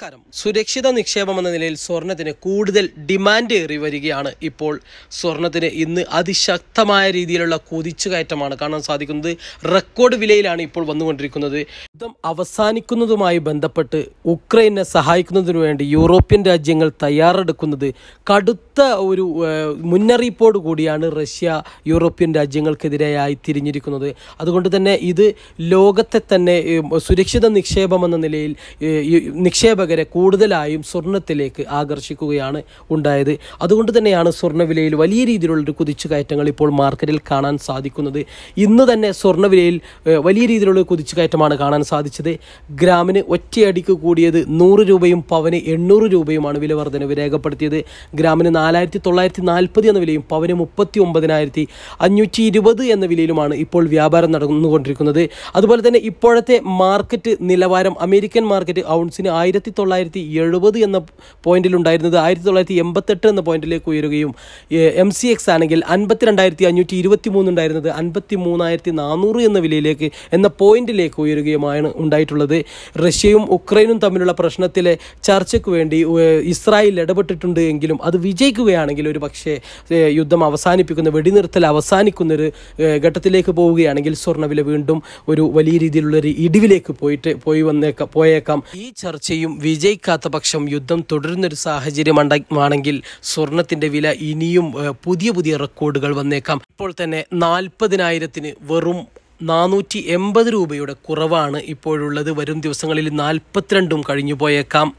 നമസ്കാരം സുരക്ഷിത നിക്ഷേപം എന്ന നിലയിൽ സ്വർണത്തിന് കൂടുതൽ ഡിമാൻഡ് ഏറി വരികയാണ് ഇപ്പോൾ സ്വർണത്തിന് ഇന്ന് അതിശക്തമായ രീതിയിലുള്ള കയറ്റമാണ് കാണാൻ സാധിക്കുന്നത് റെക്കോർഡ് വിലയിലാണ് ഇപ്പോൾ വന്നുകൊണ്ടിരിക്കുന്നത് യുദ്ധം അവസാനിക്കുന്നതുമായി ബന്ധപ്പെട്ട് ഉക്രൈനെ സഹായിക്കുന്നതിനു വേണ്ടി യൂറോപ്യൻ രാജ്യങ്ങൾ തയ്യാറെടുക്കുന്നത് കടുത്ത കടുത്ത ഒരു മുന്നറിയിപ്പോട് കൂടിയാണ് റഷ്യ യൂറോപ്യൻ രാജ്യങ്ങൾക്കെതിരെയായി തിരിഞ്ഞിരിക്കുന്നത് അതുകൊണ്ട് തന്നെ ഇത് ലോകത്തെ തന്നെ സുരക്ഷിത നിക്ഷേപം എന്ന നിലയിൽ നിക്ഷേപകരെ കൂടുതലായും സ്വർണത്തിലേക്ക് ആകർഷിക്കുകയാണ് ഉണ്ടായത് അതുകൊണ്ട് തന്നെയാണ് സ്വർണ്ണവിലയിൽ വലിയ രീതിയിലുള്ളൊരു കയറ്റങ്ങൾ ഇപ്പോൾ മാർക്കറ്റിൽ കാണാൻ സാധിക്കുന്നത് ഇന്ന് തന്നെ സ്വർണ്ണവിലയിൽ വലിയ രീതിയിലുള്ള കയറ്റമാണ് കാണാൻ സാധിച്ചത് ഗ്രാമിന് ഒറ്റയടിക്ക് കൂടിയത് നൂറ് രൂപയും പവന് എണ്ണൂറ് രൂപയുമാണ് വില വർധനവ് രേഖപ്പെടുത്തിയത് ഗ്രാമിന് നാല് നാലായിരത്തി തൊള്ളായിരത്തി നാൽപ്പത് എന്ന വിലയും പവന് മുപ്പത്തി ഒമ്പതിനായിരത്തി അഞ്ഞൂറ്റി ഇരുപത് എന്ന വിലയിലുമാണ് ഇപ്പോൾ വ്യാപാരം നടന്നുകൊണ്ടിരിക്കുന്നത് അതുപോലെ തന്നെ ഇപ്പോഴത്തെ മാർക്കറ്റ് നിലവാരം അമേരിക്കൻ മാർക്കറ്റ് ഔൺസിന് ആയിരത്തി തൊള്ളായിരത്തി എഴുപത് എന്ന പോയിന്റിലുണ്ടായിരുന്നത് ആയിരത്തി തൊള്ളായിരത്തി എൺപത്തെട്ട് എന്ന പോയിന്റിലേക്ക് ഉയരുകയും എം സി എക്സ് ആണെങ്കിൽ അൻപത്തിരണ്ടായിരത്തി അഞ്ഞൂറ്റി ഇരുപത്തി മൂന്ന് ഉണ്ടായിരുന്നത് അൻപത്തി മൂന്നായിരത്തി നാനൂറ് എന്ന വിലയിലേക്ക് എന്ന പോയിന്റിലേക്ക് ഉയരുകയുമാണ് ഉണ്ടായിട്ടുള്ളത് റഷ്യയും ഉക്രൈനും തമ്മിലുള്ള പ്രശ്നത്തിലെ ചർച്ചയ്ക്ക് വേണ്ടി ഇസ്രായേൽ ഇടപെട്ടിട്ടുണ്ട് എങ്കിലും അത് വിജയിക്കും വർദ്ധിക്കുകയാണെങ്കിൽ ഒരു പക്ഷേ യുദ്ധം അവസാനിപ്പിക്കുന്ന വെടിനിർത്തൽ അവസാനിക്കുന്നൊരു ഘട്ടത്തിലേക്ക് പോവുകയാണെങ്കിൽ സ്വർണ്ണവില വീണ്ടും ഒരു വലിയ രീതിയിലുള്ള ഒരു ഇടിവിലേക്ക് പോയിട്ട് പോയി വന്നേക്കാം പോയേക്കാം ഈ ചർച്ചയും വിജയിക്കാത്ത പക്ഷം യുദ്ധം തുടരുന്നൊരു സാഹചര്യം ആണെങ്കിൽ സ്വർണത്തിൻ്റെ വില ഇനിയും പുതിയ പുതിയ റെക്കോർഡുകൾ വന്നേക്കാം ഇപ്പോൾ തന്നെ നാൽപ്പതിനായിരത്തിന് വെറും നാനൂറ്റി എൺപത് രൂപയുടെ കുറവാണ് ഇപ്പോഴുള്ളത് വരും ദിവസങ്ങളിൽ നാൽപ്പത്തിരണ്ടും കഴിഞ്ഞു പോയേക്കാം